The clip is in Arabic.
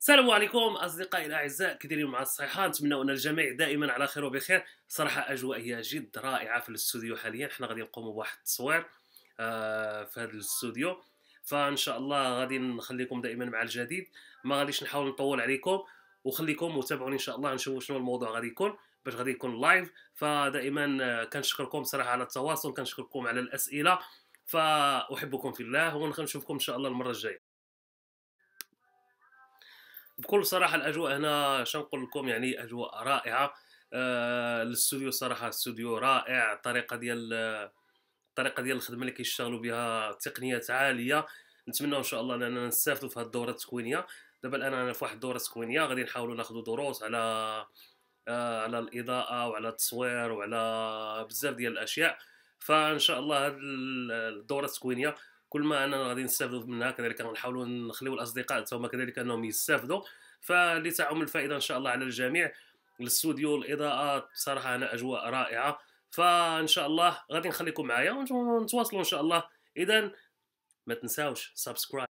السلام عليكم اصدقائي الاعزاء كديرين مع الصحيحه نتمنى ان الجميع دائما على خير وبخير صراحه اجواء جد رائعه في الاستوديو حاليا حنا غادي نقوموا بواحد التصوير آه، في هذا الاستوديو فان شاء الله غادي نخليكم دائما مع الجديد ما غاديش نحاول نطول عليكم وخليكم وتابعوني ان شاء الله نشوفوا شنو الموضوع غادي يكون باش غادي يكون لايف فدائما آه، كنشكركم صراحه على التواصل كنشكركم على الاسئله فاحبكم في الله ونشوفكم ان شاء الله المره الجايه بكل صراحه الاجواء هنا شنقول لكم يعني اجواء رائعه آه الاستوديو صراحه استوديو رائع الطريقه ديال الطريقه ديال الخدمه اللي كيشتغلوا بها تقنيات عاليه نتمنى ان شاء الله اننا نستافدوا في هذه الدوره التكوينيه دابا الان انا في واحد الدوره التكوينيه غادي نحاولوا ناخذوا دروس على آه على الاضاءه وعلى التصوير وعلى بزاف ديال الاشياء فان شاء الله هذه الدوره التكوينيه كل ما اننا غادي نستافدوا منها كذلك غنحاولوا نخليو الاصدقاء تاوما كذلك انهم يستافدوا فلتعم الفائده ان شاء الله على الجميع الاستوديو الاضاءه صراحه هنا اجواء رائعه فان شاء الله غادي نخليكم معايا ونتواصلوا ان شاء الله اذا ما تنساوش سبسكرايب